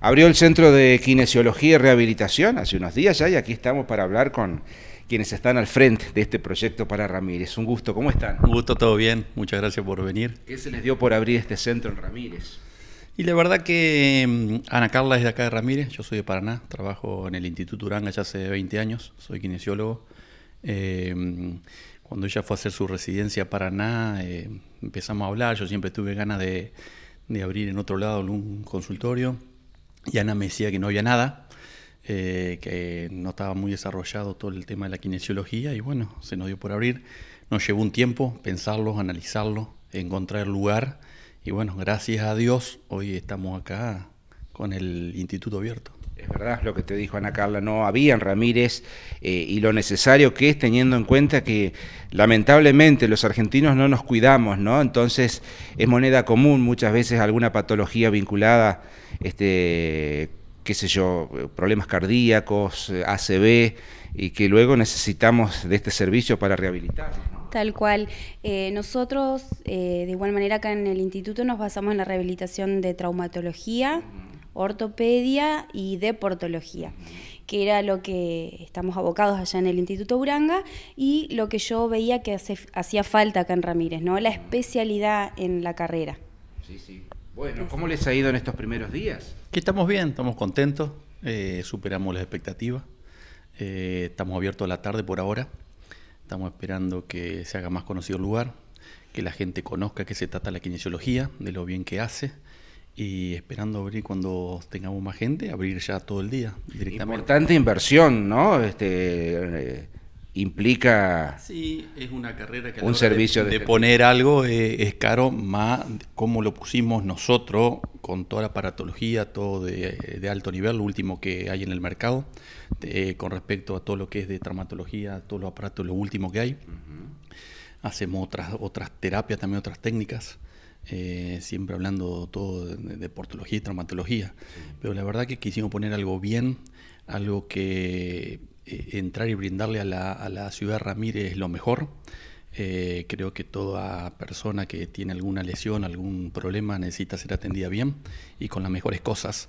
Abrió el Centro de Kinesiología y Rehabilitación hace unos días ya y aquí estamos para hablar con quienes están al frente de este proyecto para Ramírez. Un gusto, ¿cómo están? Un gusto, todo bien, muchas gracias por venir. ¿Qué se les dio por abrir este centro en Ramírez? Y la verdad que mm, Ana Carla es de acá de Ramírez, yo soy de Paraná, trabajo en el Instituto Uranga ya hace 20 años, soy kinesiólogo. Eh, mm, cuando ella fue a hacer su residencia a Paraná, eh, empezamos a hablar, yo siempre tuve ganas de, de abrir en otro lado un consultorio y Ana me decía que no había nada, eh, que no estaba muy desarrollado todo el tema de la kinesiología y bueno, se nos dio por abrir. Nos llevó un tiempo pensarlo, analizarlo, encontrar el lugar y bueno, gracias a Dios hoy estamos acá con el instituto abierto. Es verdad lo que te dijo Ana Carla, no había en Ramírez eh, y lo necesario que es teniendo en cuenta que lamentablemente los argentinos no nos cuidamos, ¿no? Entonces es moneda común muchas veces alguna patología vinculada, este, qué sé yo, problemas cardíacos, ACV, y que luego necesitamos de este servicio para rehabilitar. Tal cual. Eh, nosotros, eh, de igual manera acá en el instituto, nos basamos en la rehabilitación de traumatología ortopedia y deportología, que era lo que estamos abocados allá en el Instituto Uranga y lo que yo veía que hacía falta acá en Ramírez, ¿no? La especialidad en la carrera. Sí, sí. Bueno, ¿cómo les ha ido en estos primeros días? Que estamos bien, estamos contentos, eh, superamos las expectativas, eh, estamos abiertos a la tarde por ahora, estamos esperando que se haga más conocido el lugar, que la gente conozca que se trata la kinesiología, de lo bien que hace, y esperando abrir cuando tengamos más gente, abrir ya todo el día directamente. Importante inversión, ¿no? Este, eh, implica... Sí, es una carrera que... un servicio de, poner algo eh, es caro, más como lo pusimos nosotros con toda la aparatología, todo de, eh, alto nivel, lo último que hay en el mercado, con respecto a todo lo que es de traumatología, todos los aparatos, lo último que hay. Hacemos otras, otras terapias, también otras técnicas eh, siempre hablando todo de, portología y traumatología, pero la verdad que quisimos poner algo bien, algo que eh, entrar y brindarle a la, a la ciudad Ramírez lo mejor. Eh, creo que toda persona que tiene alguna lesión, algún problema, necesita ser atendida bien y con las mejores cosas.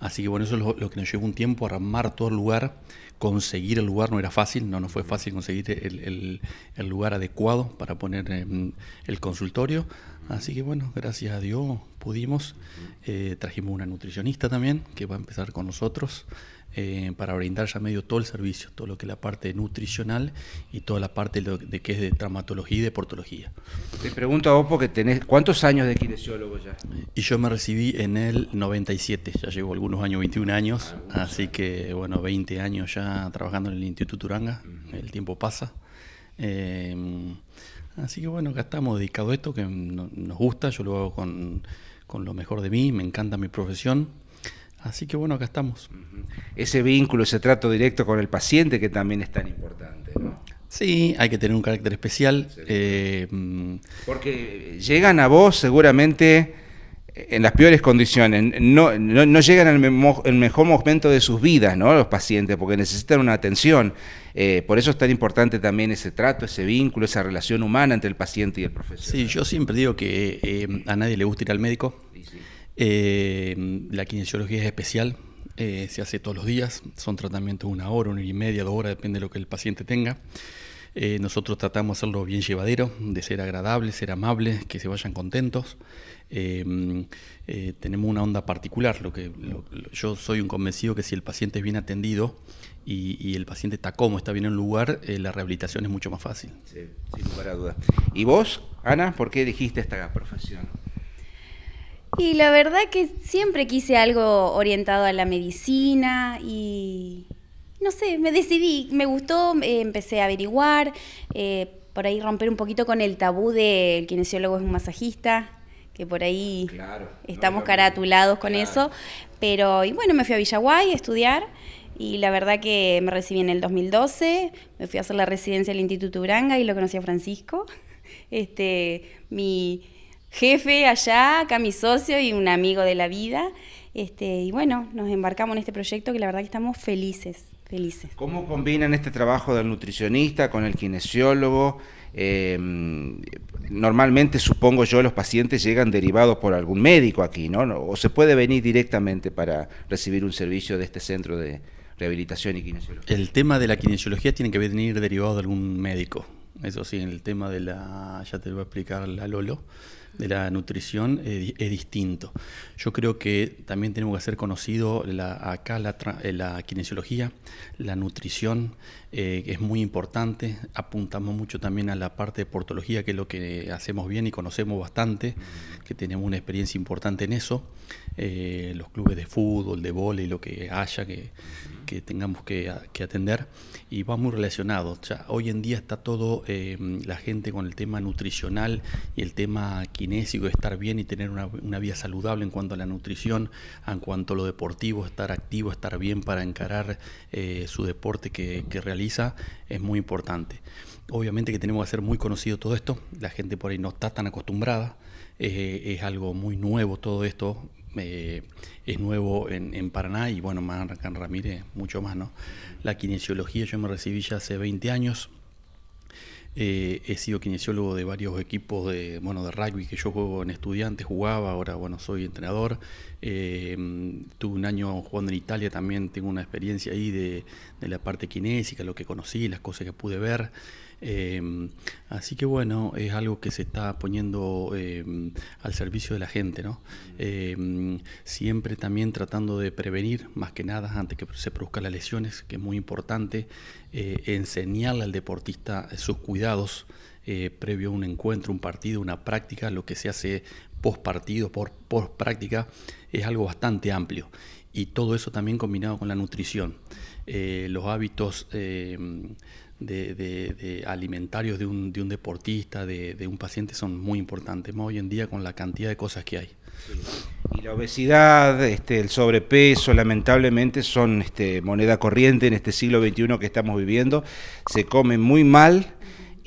Así que bueno, eso es lo, que nos llevó un tiempo, armar todo el lugar, conseguir el lugar no era fácil, no nos fue fácil conseguir el, lugar adecuado para poner el consultorio. Así que bueno, gracias a Dios pudimos. Eh, trajimos una nutricionista también que va a empezar con nosotros. Eh, para brindar ya medio todo el servicio, todo lo que es la parte nutricional y toda la parte de, que es de traumatología y deportología. Te pregunto a vos porque tenés, ¿cuántos años de kinesiólogo ya? Y yo me recibí en el 97, ya llevo algunos años, 21 años, ah, así que bueno, 20 años ya trabajando en el Instituto Turanga, el tiempo pasa. Em, así que bueno, acá estamos dedicados a esto que nos gusta, yo lo hago con, con lo mejor de mí, me encanta mi profesión Así que bueno, acá estamos. Ese vínculo, ese trato directo con el paciente que también es tan importante, Sí, hay que tener un carácter especial. Eh, mm. Porque llegan a vos seguramente en las peores condiciones, no, llegan al el mejor momento de sus vidas, ¿no? Los pacientes, porque necesitan una atención. Eh, por eso es tan importante también ese trato, ese vínculo, esa relación humana entre el paciente y el profesor. Sí, yo siempre digo que eh, a nadie le gusta ir al médico. sí. Eh, la kinesiología es especial, eh, se hace todos los días, son tratamientos de una hora, una hora y media, dos horas, depende de lo que el paciente tenga. Eh, nosotros tratamos de hacerlo bien llevadero, de ser agradable, ser amable que se vayan contentos. tenemos una onda particular. Lo que, yo soy un convencido que si el paciente es bien atendido y, el paciente está cómodo, está bien en un lugar, la rehabilitación es mucho más fácil. Sí, sin lugar a dudas. ¿Y vos, Ana, por qué elegiste esta profesión? Y la verdad que siempre quise algo orientado a la medicina y no sé, me decidí, me gustó, eh, empecé a averiguar, eh, por ahí romper un poquito con el tabú del kinesiólogo es un masajista, que por ahí estamos caratulados con eso. Pero, y bueno, me fui a Villaguay a estudiar y la verdad que me recibí en el 2012, me fui a hacer la residencia del Instituto Uranga y lo conocí a Francisco. Este, mi jefe allá, acá mi socio y un amigo de la vida. Este, y bueno, nos embarcamos en este proyecto que la verdad que estamos felices, felices. ¿Cómo combinan este trabajo del nutricionista con el kinesiólogo? Em, normalmente supongo yo los pacientes llegan derivados por algún médico aquí, ¿no? O se puede venir directamente para recibir un servicio de este centro de rehabilitación y kinesiología. El tema de la kinesiología tiene que venir derivado de algún médico. Eso sí, en el tema de la, ya te lo voy a explicar la Lolo, de la nutrición eh, es distinto. Yo creo que también tenemos que hacer conocido la, acá la, eh, la kinesiología, la nutrición, eh, es muy importante. Apuntamos mucho también a la parte de portología, que es lo que hacemos bien y conocemos bastante, que tenemos una experiencia importante en eso. Eh, los clubes de fútbol, de y lo que haya, que que tengamos que, atender y va muy relacionado. hoy en día está todo em, la gente con el tema nutricional y el tema kinésico, estar bien y tener una, vida saludable en cuanto a la nutrición, en cuanto a lo deportivo, estar activo, estar bien para encarar eh, su deporte que, realiza, es muy importante. Obviamente que tenemos que hacer muy conocido todo esto, la gente por ahí no está tan acostumbrada, es eh, algo muy nuevo todo esto, eh, es nuevo en, Paraná y bueno, Marcan Ramírez, mucho más, ¿no? La kinesiología yo me recibí ya hace 20 años. Eh, he sido kinesiólogo de varios equipos de, bueno, de rugby que yo juego en estudiante jugaba, ahora bueno, soy entrenador. Eh, tuve un año jugando en Italia también, tengo una experiencia ahí de, de la parte kinésica, lo que conocí, las cosas que pude ver. Em, así que bueno, es algo que se está poniendo em, al servicio de la gente, ¿no? Em, siempre también tratando de prevenir, más que nada, antes que se produzcan las lesiones, que es muy importante, eh, enseñarle al deportista eh, sus cuidados eh, previo a un encuentro, un partido, una práctica, lo que se hace post partido, por post práctica, es algo bastante amplio. Y todo eso también combinado con la nutrición. los hábitos de, alimentarios de un, deportista, de, un paciente, son muy importantes, hoy en día con la cantidad de cosas que hay. Y la obesidad, este, el sobrepeso, lamentablemente son este, moneda corriente en este siglo XXI que estamos viviendo. Se come muy mal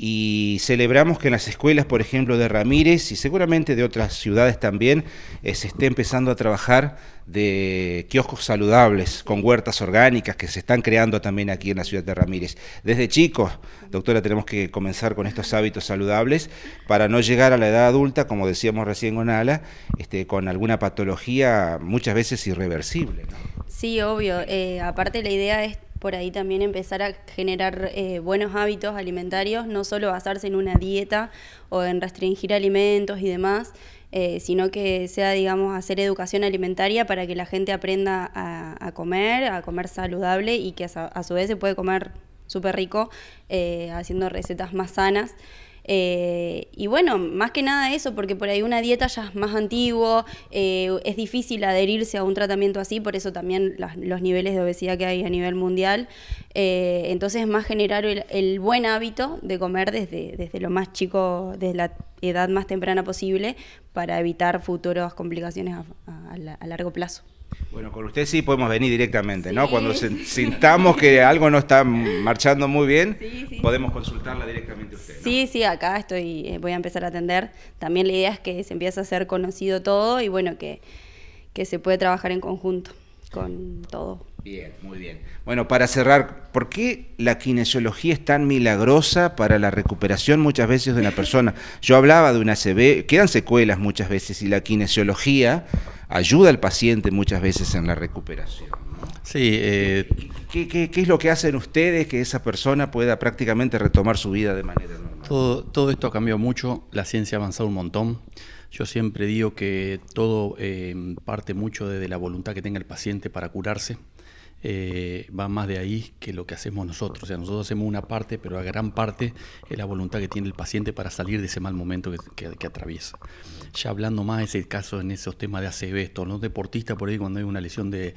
y celebramos que en las escuelas, por ejemplo, de Ramírez y seguramente de otras ciudades también, eh, se esté empezando a trabajar de kioscos saludables con huertas orgánicas que se están creando también aquí en la ciudad de Ramírez. Desde chicos, doctora, tenemos que comenzar con estos hábitos saludables para no llegar a la edad adulta, como decíamos recién con Ala, este, con alguna patología muchas veces irreversible. Sí, obvio. Eh, aparte la idea es por ahí también empezar a generar eh, buenos hábitos alimentarios, no solo basarse en una dieta o en restringir alimentos y demás, eh, sino que sea, digamos, hacer educación alimentaria para que la gente aprenda a, comer, a comer saludable y que a, su vez se puede comer súper rico eh, haciendo recetas más sanas. Eh, y bueno, más que nada eso, porque por ahí una dieta ya es más antiguo, eh, es difícil adherirse a un tratamiento así, por eso también los niveles de obesidad que hay a nivel mundial. Eh, entonces entonces, más generar el, buen hábito de comer desde, desde lo más chico, desde la edad más temprana posible, para evitar futuras complicaciones a largo plazo. Bueno, con usted sí podemos venir directamente, ¿no? Cuando sintamos que algo no está marchando muy bien, podemos consultarla directamente a usted. Sí, sí, acá estoy, eh, voy a empezar a atender. También la idea es que se empiece a hacer conocido todo y bueno, que, que se puede trabajar en conjunto con todo. Bien, muy bien. Bueno, para cerrar, ¿por qué la kinesiología es tan milagrosa para la recuperación muchas veces de una persona? Yo hablaba de una CB, quedan secuelas muchas veces y la kinesiología ayuda al paciente muchas veces en la recuperación. Sí. Eh, ¿Qué, es lo que hacen ustedes que esa persona pueda prácticamente retomar su vida de manera normal? Todo, esto ha cambiado mucho, la ciencia ha avanzado un montón. Yo siempre digo que todo eh, parte mucho desde la voluntad que tenga el paciente para curarse. Eh, va más de ahí que lo que hacemos nosotros. O sea, nosotros hacemos una parte, pero la gran parte es la voluntad que tiene el paciente para salir de ese mal momento que, atraviesa. Ya hablando más de ese caso en esos temas de ACV, los ¿no? deportistas por ahí cuando hay una lesión de,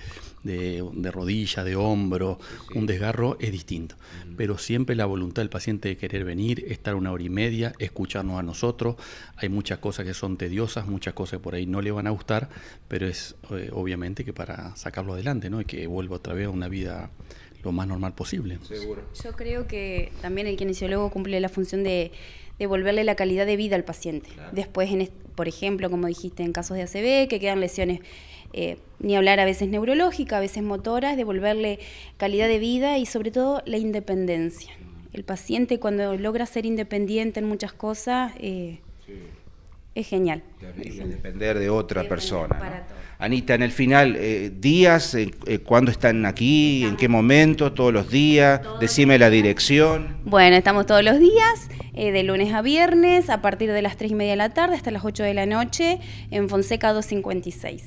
rodilla, de hombro, un desgarro, es distinto. Pero siempre la voluntad del paciente de querer venir, estar una hora y media, escucharnos a nosotros. Hay muchas cosas que son tediosas, muchas cosas por ahí no le van a gustar, pero es eh, obviamente que para sacarlo adelante, ¿no? Y que vuelva otra vea una vida lo más normal posible. Seguro. Yo creo que también el kinesiólogo cumple la función de devolverle la calidad de vida al paciente. Después, en, por ejemplo, como dijiste, en casos de ACV, que quedan lesiones, eh, ni hablar a veces neurológica, a veces motoras, devolverle calidad de vida y sobre todo la independencia. El paciente cuando logra ser independiente en muchas cosas eh, es genial. Es depender de otra persona. Anita, en el final, eh, días, eh, eh, cuándo están aquí, en qué momento, todos los días, decime la dirección. Bueno, estamos todos los días, de lunes a viernes, a partir de las 3 y media de la tarde hasta las 8 de la noche, en Fonseca 256.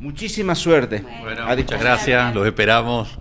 Muchísima suerte. Bueno, muchas gracias, los esperamos.